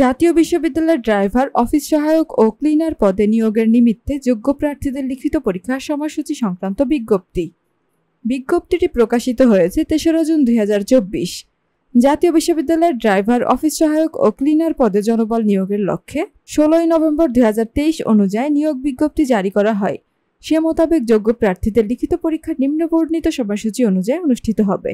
জাতীয় বিশ্ববিদ্যালয়ের driver office সহায়ক ও ক্লিনার পদে নিয়োগের নিমিত্তে যোগ্য প্রার্থীদের লিখিত পরীক্ষার সময়সূচি সংক্রান্ত বিজ্ঞপ্তি বিজ্ঞপ্তিটি প্রকাশিত হয়েছে তেসরা জুন দুই জাতীয় বিশ্ববিদ্যালয়ের ড্রাইভার অফিস সহায়ক ও ক্লিনার পদে জনবল নিয়োগের লক্ষ্যে ষোলোই নভেম্বর দুই অনুযায়ী নিয়োগ বিজ্ঞপ্তি জারি করা হয় সে মোতাবেক যোগ্য প্রার্থীদের লিখিত পরীক্ষা নিম্নবর্ণিত সময়সূচি অনুযায়ী অনুষ্ঠিত হবে